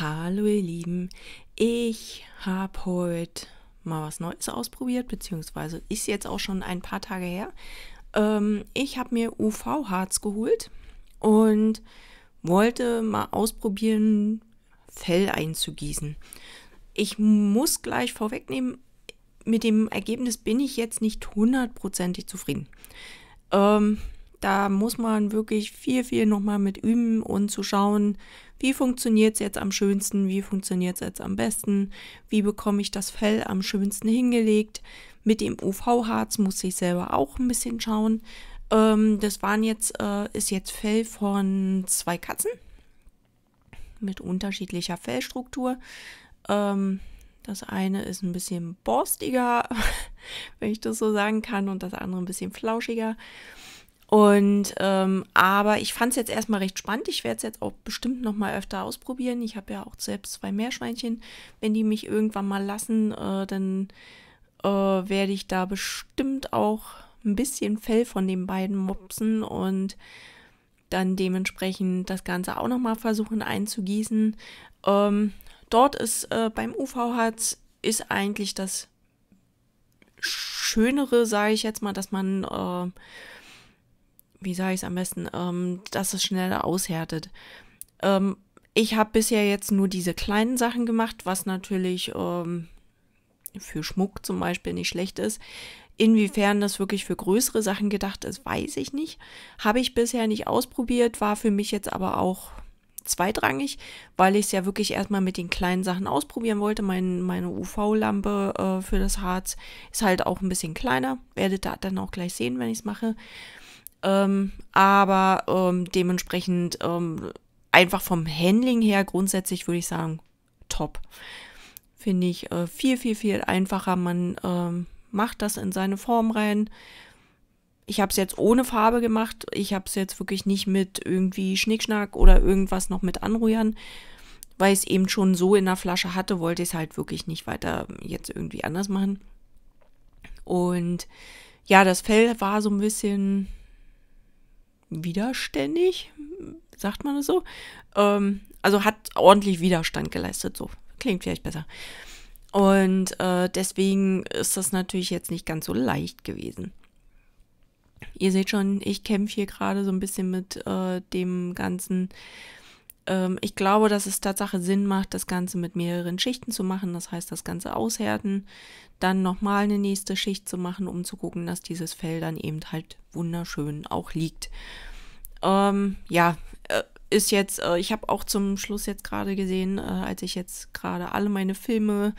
Hallo ihr Lieben, ich habe heute mal was Neues ausprobiert, beziehungsweise ist jetzt auch schon ein paar Tage her. Ähm, ich habe mir UV-Harz geholt und wollte mal ausprobieren, Fell einzugießen. Ich muss gleich vorwegnehmen, mit dem Ergebnis bin ich jetzt nicht hundertprozentig zufrieden. Ähm, da muss man wirklich viel, viel nochmal mit üben und zu schauen, wie funktioniert es jetzt am schönsten, wie funktioniert es jetzt am besten, wie bekomme ich das Fell am schönsten hingelegt. Mit dem UV-Harz muss ich selber auch ein bisschen schauen. Ähm, das waren jetzt, äh, ist jetzt Fell von zwei Katzen mit unterschiedlicher Fellstruktur. Ähm, das eine ist ein bisschen borstiger, wenn ich das so sagen kann, und das andere ein bisschen flauschiger. Und ähm, aber ich fand es jetzt erstmal recht spannend. Ich werde es jetzt auch bestimmt nochmal öfter ausprobieren. Ich habe ja auch selbst zwei Meerschweinchen. Wenn die mich irgendwann mal lassen, äh, dann äh, werde ich da bestimmt auch ein bisschen Fell von den beiden Mopsen und dann dementsprechend das Ganze auch nochmal versuchen einzugießen. Ähm, dort ist äh, beim UV-Harz ist eigentlich das Schönere, sage ich jetzt mal, dass man äh, wie sage ich es am besten, ähm, dass es schneller aushärtet. Ähm, ich habe bisher jetzt nur diese kleinen Sachen gemacht, was natürlich ähm, für Schmuck zum Beispiel nicht schlecht ist. Inwiefern das wirklich für größere Sachen gedacht ist, weiß ich nicht. Habe ich bisher nicht ausprobiert, war für mich jetzt aber auch zweitrangig, weil ich es ja wirklich erstmal mit den kleinen Sachen ausprobieren wollte. Mein, meine UV-Lampe äh, für das Harz ist halt auch ein bisschen kleiner. Werdet ihr dann auch gleich sehen, wenn ich es mache. Ähm, aber ähm, dementsprechend ähm, einfach vom Handling her grundsätzlich würde ich sagen, top. Finde ich äh, viel, viel, viel einfacher. Man ähm, macht das in seine Form rein. Ich habe es jetzt ohne Farbe gemacht. Ich habe es jetzt wirklich nicht mit irgendwie Schnickschnack oder irgendwas noch mit anrühren. Weil ich es eben schon so in der Flasche hatte, wollte ich es halt wirklich nicht weiter ähm, jetzt irgendwie anders machen. Und ja, das Fell war so ein bisschen widerständig, sagt man es so. Ähm, also hat ordentlich Widerstand geleistet, so klingt vielleicht besser. Und äh, deswegen ist das natürlich jetzt nicht ganz so leicht gewesen. Ihr seht schon, ich kämpfe hier gerade so ein bisschen mit äh, dem ganzen ähm, ich glaube, dass es Tatsache Sinn macht, das Ganze mit mehreren Schichten zu machen. Das heißt, das Ganze aushärten, dann nochmal eine nächste Schicht zu machen, um zu gucken, dass dieses Fell dann eben halt wunderschön auch liegt. Ähm, ja, äh, ist jetzt, äh, ich habe auch zum Schluss jetzt gerade gesehen, äh, als ich jetzt gerade alle meine Filme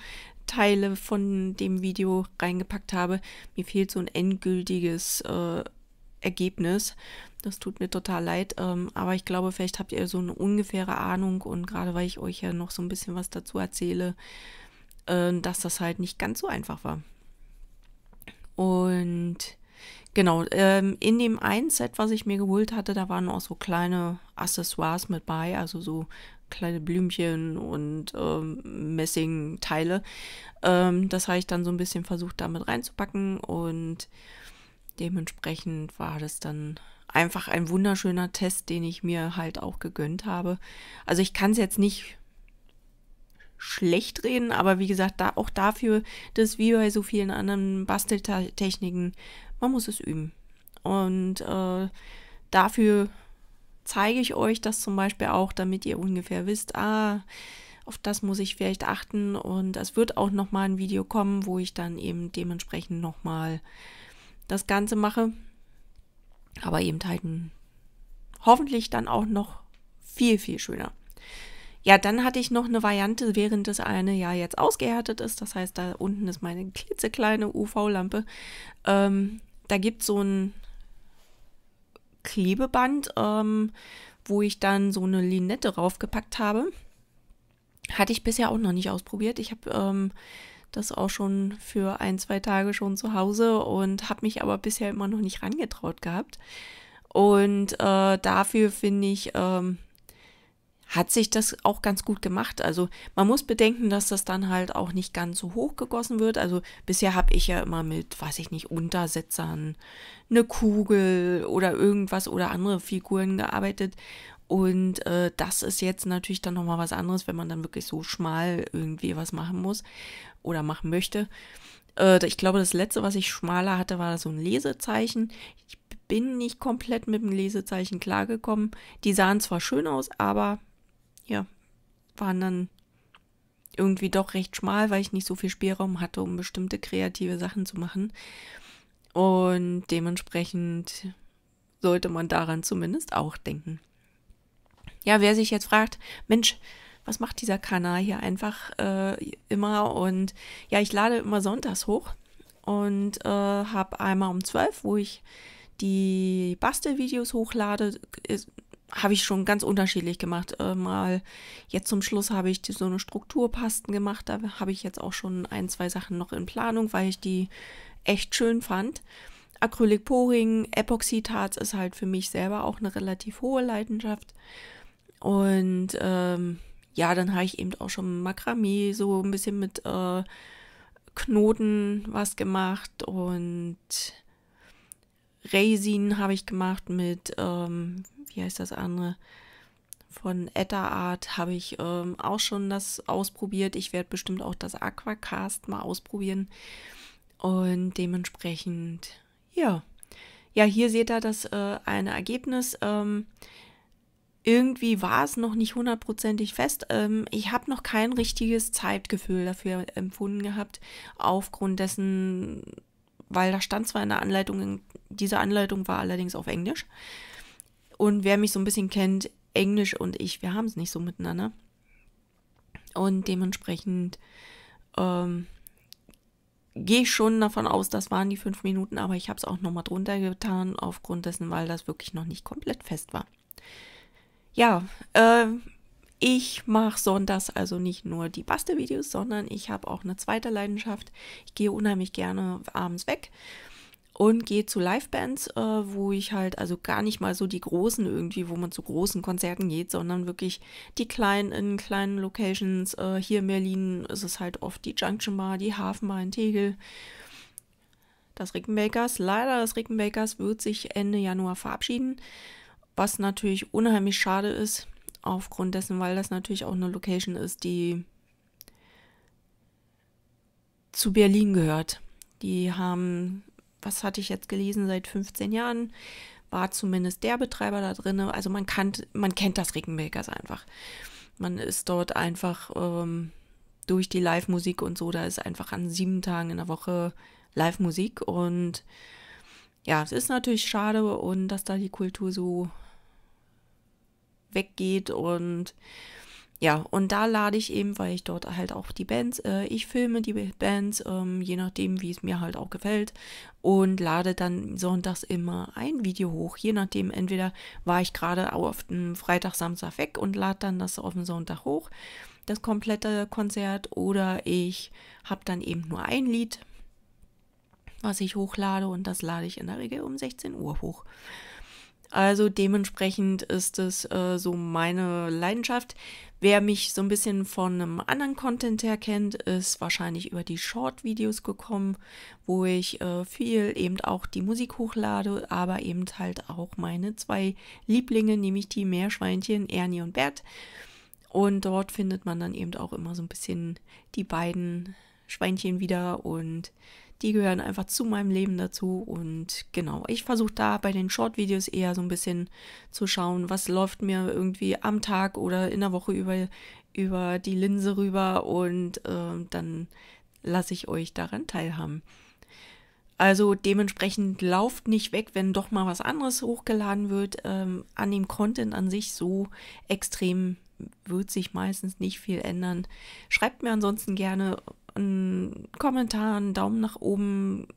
Teile von dem Video reingepackt habe. Mir fehlt so ein endgültiges äh, Ergebnis. Das tut mir total leid, ähm, aber ich glaube, vielleicht habt ihr so eine ungefähre Ahnung und gerade weil ich euch ja noch so ein bisschen was dazu erzähle, äh, dass das halt nicht ganz so einfach war. Und genau, ähm, in dem einen Set, was ich mir geholt hatte, da waren auch so kleine Accessoires mit bei, also so kleine Blümchen und ähm, Messingteile. Ähm, das habe ich dann so ein bisschen versucht, damit reinzupacken und dementsprechend war das dann einfach ein wunderschöner Test, den ich mir halt auch gegönnt habe. Also ich kann es jetzt nicht schlecht reden, aber wie gesagt, da auch dafür, dass wie bei so vielen anderen Basteltechniken, man muss es üben. Und äh, dafür zeige ich euch das zum Beispiel auch, damit ihr ungefähr wisst, ah, auf das muss ich vielleicht achten. Und es wird auch nochmal ein Video kommen, wo ich dann eben dementsprechend nochmal das Ganze mache aber eben halt ein, hoffentlich dann auch noch viel, viel schöner. Ja, dann hatte ich noch eine Variante, während das eine ja jetzt ausgehärtet ist. Das heißt, da unten ist meine klitzekleine UV-Lampe. Ähm, da gibt es so ein Klebeband, ähm, wo ich dann so eine Linette draufgepackt habe. Hatte ich bisher auch noch nicht ausprobiert. Ich habe ähm, das auch schon für ein, zwei Tage schon zu Hause und habe mich aber bisher immer noch nicht rangetraut gehabt. Und äh, dafür finde ich ähm, hat sich das auch ganz gut gemacht. Also man muss bedenken, dass das dann halt auch nicht ganz so hoch gegossen wird. Also bisher habe ich ja immer mit, weiß ich nicht, Untersetzern, eine Kugel oder irgendwas oder andere Figuren gearbeitet. Und äh, das ist jetzt natürlich dann nochmal was anderes, wenn man dann wirklich so schmal irgendwie was machen muss oder machen möchte. Äh, ich glaube, das letzte, was ich schmaler hatte, war so ein Lesezeichen. Ich bin nicht komplett mit dem Lesezeichen klargekommen. Die sahen zwar schön aus, aber ja, waren dann irgendwie doch recht schmal, weil ich nicht so viel Spielraum hatte, um bestimmte kreative Sachen zu machen. Und dementsprechend sollte man daran zumindest auch denken. Ja, wer sich jetzt fragt, Mensch, was macht dieser Kanal hier einfach äh, immer? Und ja, ich lade immer sonntags hoch und äh, habe einmal um 12, wo ich die Bastelvideos hochlade, habe ich schon ganz unterschiedlich gemacht. Äh, mal jetzt zum Schluss habe ich so eine Strukturpasten gemacht. Da habe ich jetzt auch schon ein, zwei Sachen noch in Planung, weil ich die echt schön fand. acrylic Acrylporing, Epoxidharz ist halt für mich selber auch eine relativ hohe Leidenschaft. Und ähm, ja, dann habe ich eben auch schon Makramee so ein bisschen mit äh, Knoten was gemacht und Raisin habe ich gemacht mit, ähm, wie heißt das andere? Von Etta Art habe ich ähm, auch schon das ausprobiert. Ich werde bestimmt auch das Aquacast mal ausprobieren. Und dementsprechend, ja. Ja, hier seht ihr das äh, ein Ergebnis. Ähm, irgendwie war es noch nicht hundertprozentig fest. Ähm, ich habe noch kein richtiges Zeitgefühl dafür empfunden gehabt, aufgrund dessen, weil da stand zwar in der Anleitung, diese Anleitung war allerdings auf Englisch. Und wer mich so ein bisschen kennt, Englisch und ich, wir haben es nicht so miteinander. Und dementsprechend ähm, gehe ich schon davon aus, das waren die fünf Minuten, aber ich habe es auch nochmal drunter getan, aufgrund dessen, weil das wirklich noch nicht komplett fest war. Ja, äh, ich mache sonntags also nicht nur die Bastelvideos, sondern ich habe auch eine zweite Leidenschaft. Ich gehe unheimlich gerne abends weg und gehe zu Livebands, äh, wo ich halt also gar nicht mal so die großen irgendwie, wo man zu großen Konzerten geht, sondern wirklich die kleinen in kleinen Locations. Äh, hier in Berlin ist es halt oft die Junction Bar, die Hafenbar in Tegel. Das Rickenbakers, leider das Rickenbakers wird sich Ende Januar verabschieden, was natürlich unheimlich schade ist, aufgrund dessen, weil das natürlich auch eine Location ist, die zu Berlin gehört. Die haben was hatte ich jetzt gelesen, seit 15 Jahren war zumindest der Betreiber da drin. Also man, kann, man kennt das Rickenbakers einfach. Man ist dort einfach ähm, durch die Live-Musik und so, da ist einfach an sieben Tagen in der Woche Live-Musik und ja, es ist natürlich schade und dass da die Kultur so weggeht und ja, und da lade ich eben, weil ich dort halt auch die Bands, äh, ich filme die Bands, ähm, je nachdem, wie es mir halt auch gefällt, und lade dann sonntags immer ein Video hoch. Je nachdem, entweder war ich gerade auf dem Freitag, Samstag weg und lade dann das auf den Sonntag hoch, das komplette Konzert, oder ich habe dann eben nur ein Lied, was ich hochlade, und das lade ich in der Regel um 16 Uhr hoch. Also dementsprechend ist es äh, so meine Leidenschaft. Wer mich so ein bisschen von einem anderen Content her kennt, ist wahrscheinlich über die Short-Videos gekommen, wo ich äh, viel eben auch die Musik hochlade, aber eben halt auch meine zwei Lieblinge, nämlich die Meerschweinchen Ernie und Bert. Und dort findet man dann eben auch immer so ein bisschen die beiden Schweinchen wieder und die gehören einfach zu meinem Leben dazu. Und genau, ich versuche da bei den Short-Videos eher so ein bisschen zu schauen, was läuft mir irgendwie am Tag oder in der Woche über, über die Linse rüber und äh, dann lasse ich euch daran teilhaben. Also dementsprechend lauft nicht weg, wenn doch mal was anderes hochgeladen wird. Ähm, an dem Content an sich so extrem wird sich meistens nicht viel ändern. Schreibt mir ansonsten gerne, einen Kommentar, einen Daumen nach oben.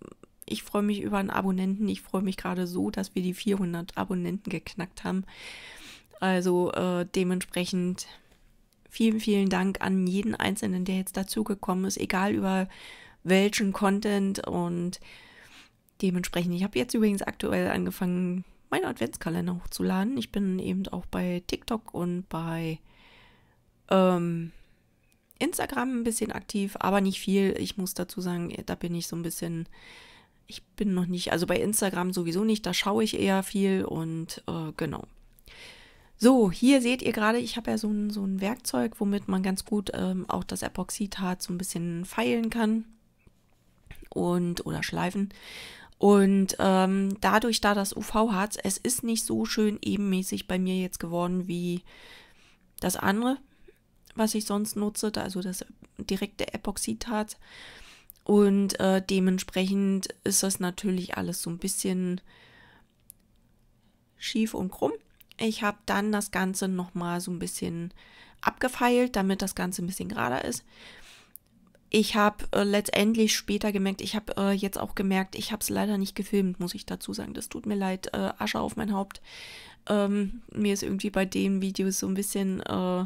Ich freue mich über einen Abonnenten. Ich freue mich gerade so, dass wir die 400 Abonnenten geknackt haben. Also äh, dementsprechend vielen, vielen Dank an jeden Einzelnen, der jetzt dazugekommen ist, egal über welchen Content und dementsprechend. Ich habe jetzt übrigens aktuell angefangen, meinen Adventskalender hochzuladen. Ich bin eben auch bei TikTok und bei ähm, Instagram ein bisschen aktiv, aber nicht viel. Ich muss dazu sagen, da bin ich so ein bisschen, ich bin noch nicht, also bei Instagram sowieso nicht, da schaue ich eher viel und äh, genau. So, hier seht ihr gerade, ich habe ja so ein, so ein Werkzeug, womit man ganz gut ähm, auch das Epoxidharz so ein bisschen feilen kann und oder schleifen. Und ähm, dadurch, da das UV-Harz, es ist nicht so schön ebenmäßig bei mir jetzt geworden wie das andere was ich sonst nutze, also das direkte Epoxidharz. Und äh, dementsprechend ist das natürlich alles so ein bisschen schief und krumm. Ich habe dann das Ganze nochmal so ein bisschen abgefeilt, damit das Ganze ein bisschen gerader ist. Ich habe äh, letztendlich später gemerkt, ich habe äh, jetzt auch gemerkt, ich habe es leider nicht gefilmt, muss ich dazu sagen. Das tut mir leid, äh, Asche auf mein Haupt. Ähm, mir ist irgendwie bei den Videos so ein bisschen äh,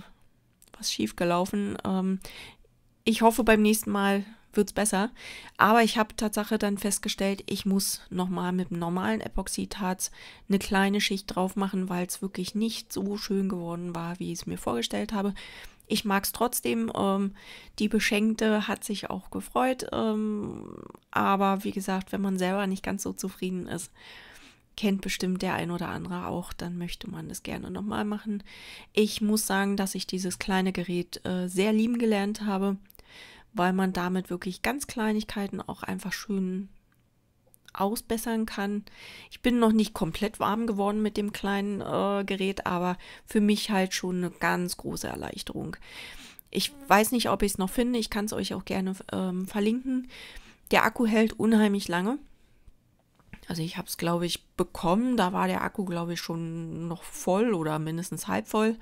was schiefgelaufen. Ähm, ich hoffe, beim nächsten Mal wird es besser. Aber ich habe Tatsache dann festgestellt, ich muss nochmal mit dem normalen Epoxidharz eine kleine Schicht drauf machen, weil es wirklich nicht so schön geworden war, wie ich es mir vorgestellt habe. Ich mag es trotzdem. Ähm, die Beschenkte hat sich auch gefreut. Ähm, aber wie gesagt, wenn man selber nicht ganz so zufrieden ist, kennt bestimmt der ein oder andere auch, dann möchte man das gerne nochmal machen. Ich muss sagen, dass ich dieses kleine Gerät äh, sehr lieben gelernt habe, weil man damit wirklich ganz Kleinigkeiten auch einfach schön ausbessern kann. Ich bin noch nicht komplett warm geworden mit dem kleinen äh, Gerät, aber für mich halt schon eine ganz große Erleichterung. Ich weiß nicht, ob ich es noch finde. Ich kann es euch auch gerne ähm, verlinken. Der Akku hält unheimlich lange. Also ich habe es, glaube ich, bekommen. Da war der Akku, glaube ich, schon noch voll oder mindestens halb voll.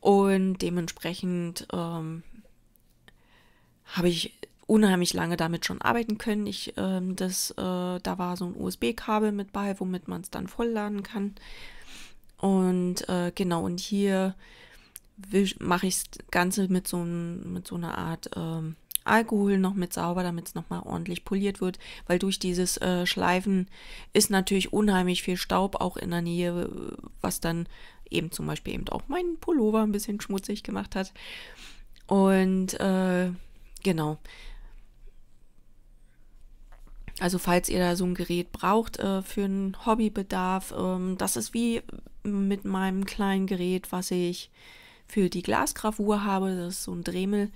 Und dementsprechend ähm, habe ich unheimlich lange damit schon arbeiten können. Ich, ähm, das, äh, da war so ein USB-Kabel mit bei, womit man es dann vollladen kann. Und äh, genau, und hier mache ich das Ganze mit so, mit so einer Art ähm, Alkohol noch mit sauber, damit es nochmal ordentlich poliert wird, weil durch dieses äh, Schleifen ist natürlich unheimlich viel Staub auch in der Nähe, was dann eben zum Beispiel eben auch meinen Pullover ein bisschen schmutzig gemacht hat. Und äh, genau. Also falls ihr da so ein Gerät braucht äh, für einen Hobbybedarf, ähm, das ist wie mit meinem kleinen Gerät, was ich für die Glasgravur habe, das ist so ein Dremel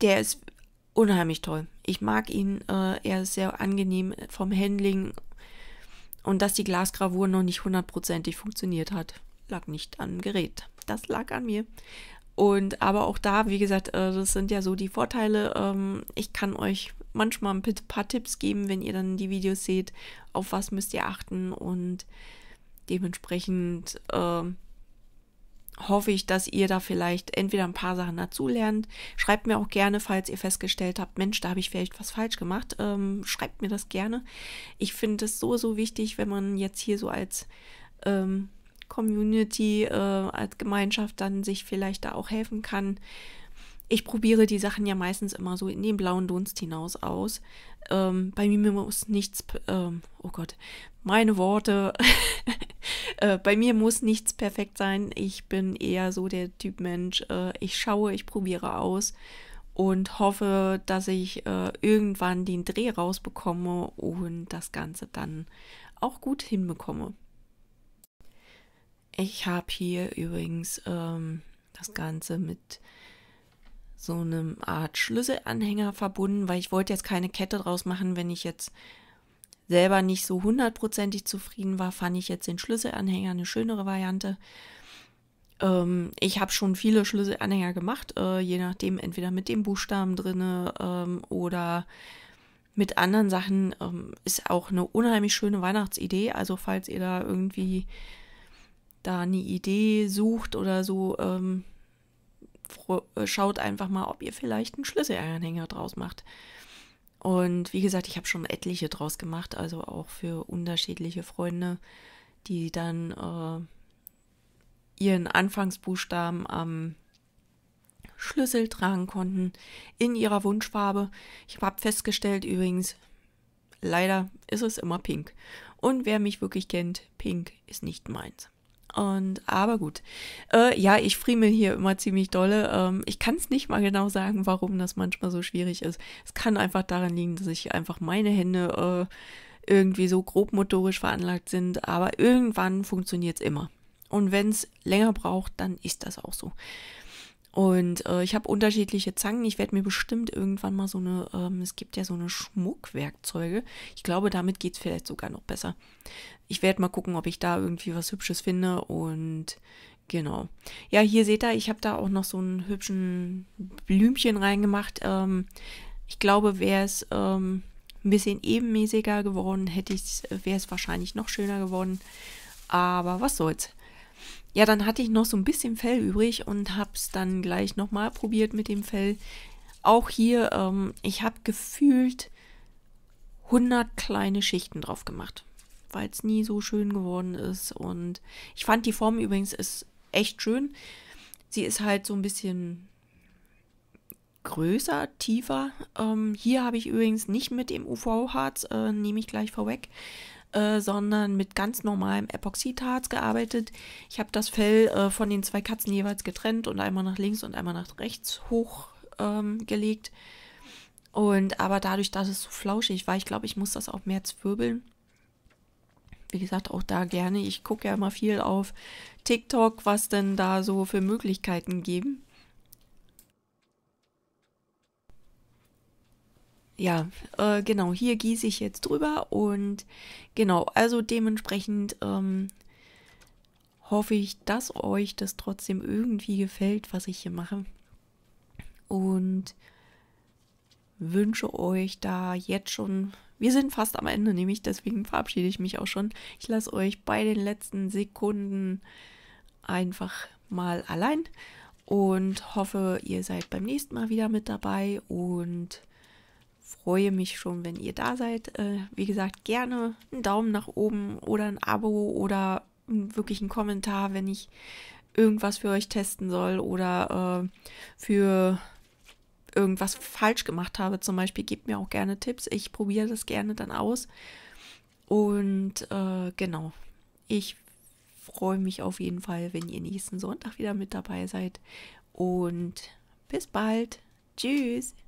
der ist unheimlich toll. Ich mag ihn. Äh, er ist sehr angenehm vom Handling. Und dass die Glasgravur noch nicht hundertprozentig funktioniert hat, lag nicht am Gerät. Das lag an mir. Und aber auch da, wie gesagt, äh, das sind ja so die Vorteile. Ähm, ich kann euch manchmal ein paar Tipps geben, wenn ihr dann die Videos seht, auf was müsst ihr achten und dementsprechend äh, hoffe ich, dass ihr da vielleicht entweder ein paar Sachen dazulernt. Schreibt mir auch gerne, falls ihr festgestellt habt, Mensch, da habe ich vielleicht was falsch gemacht. Ähm, schreibt mir das gerne. Ich finde es so, so wichtig, wenn man jetzt hier so als ähm, Community, äh, als Gemeinschaft dann sich vielleicht da auch helfen kann. Ich probiere die Sachen ja meistens immer so in den blauen Dunst hinaus aus. Ähm, bei mir muss nichts, ähm, oh Gott, meine Worte. äh, bei mir muss nichts perfekt sein. Ich bin eher so der Typ Mensch. Äh, ich schaue, ich probiere aus und hoffe, dass ich äh, irgendwann den Dreh rausbekomme und das Ganze dann auch gut hinbekomme. Ich habe hier übrigens ähm, das Ganze mit so einem Art Schlüsselanhänger verbunden, weil ich wollte jetzt keine Kette draus machen, wenn ich jetzt selber nicht so hundertprozentig zufrieden war, fand ich jetzt den Schlüsselanhänger eine schönere Variante. Ähm, ich habe schon viele Schlüsselanhänger gemacht, äh, je nachdem entweder mit dem Buchstaben drin ähm, oder mit anderen Sachen. Ähm, ist auch eine unheimlich schöne Weihnachtsidee. Also falls ihr da irgendwie da eine Idee sucht oder so, ähm, äh, schaut einfach mal, ob ihr vielleicht einen Schlüsselanhänger draus macht. Und wie gesagt, ich habe schon etliche draus gemacht, also auch für unterschiedliche Freunde, die dann äh, ihren Anfangsbuchstaben am Schlüssel tragen konnten in ihrer Wunschfarbe. Ich habe festgestellt übrigens, leider ist es immer pink. Und wer mich wirklich kennt, pink ist nicht meins. Und aber gut. Äh, ja, ich friemel hier immer ziemlich dolle. Ähm, ich kann es nicht mal genau sagen, warum das manchmal so schwierig ist. Es kann einfach daran liegen, dass ich einfach meine Hände äh, irgendwie so grobmotorisch veranlagt sind. Aber irgendwann funktioniert es immer. Und wenn es länger braucht, dann ist das auch so. Und äh, ich habe unterschiedliche Zangen. Ich werde mir bestimmt irgendwann mal so eine, ähm, es gibt ja so eine Schmuckwerkzeuge. Ich glaube, damit geht es vielleicht sogar noch besser. Ich werde mal gucken, ob ich da irgendwie was Hübsches finde. Und genau. Ja, hier seht ihr, ich habe da auch noch so einen hübschen Blümchen reingemacht. Ähm, ich glaube, wäre es ähm, ein bisschen ebenmäßiger geworden, hätte ich wäre es wahrscheinlich noch schöner geworden. Aber was soll's ja, dann hatte ich noch so ein bisschen Fell übrig und habe es dann gleich nochmal probiert mit dem Fell. Auch hier, ähm, ich habe gefühlt 100 kleine Schichten drauf gemacht, weil es nie so schön geworden ist. Und ich fand die Form übrigens ist echt schön. Sie ist halt so ein bisschen größer, tiefer. Ähm, hier habe ich übrigens nicht mit dem UV-Harz, äh, nehme ich gleich vorweg. Äh, sondern mit ganz normalem Epoxidharz gearbeitet. Ich habe das Fell äh, von den zwei Katzen jeweils getrennt und einmal nach links und einmal nach rechts hochgelegt. Ähm, und aber dadurch, dass es so flauschig war, ich glaube, ich muss das auch mehr zwirbeln. Wie gesagt, auch da gerne. Ich gucke ja immer viel auf TikTok, was denn da so für Möglichkeiten geben. ja, äh, genau, hier gieße ich jetzt drüber und genau, also dementsprechend ähm, hoffe ich, dass euch das trotzdem irgendwie gefällt, was ich hier mache. Und wünsche euch da jetzt schon, wir sind fast am Ende, nämlich deswegen verabschiede ich mich auch schon. Ich lasse euch bei den letzten Sekunden einfach mal allein und hoffe, ihr seid beim nächsten Mal wieder mit dabei und freue mich schon, wenn ihr da seid. Äh, wie gesagt, gerne einen Daumen nach oben oder ein Abo oder wirklich einen Kommentar, wenn ich irgendwas für euch testen soll oder äh, für irgendwas falsch gemacht habe. Zum Beispiel gebt mir auch gerne Tipps. Ich probiere das gerne dann aus. Und äh, genau, ich freue mich auf jeden Fall, wenn ihr nächsten Sonntag wieder mit dabei seid. Und bis bald. Tschüss.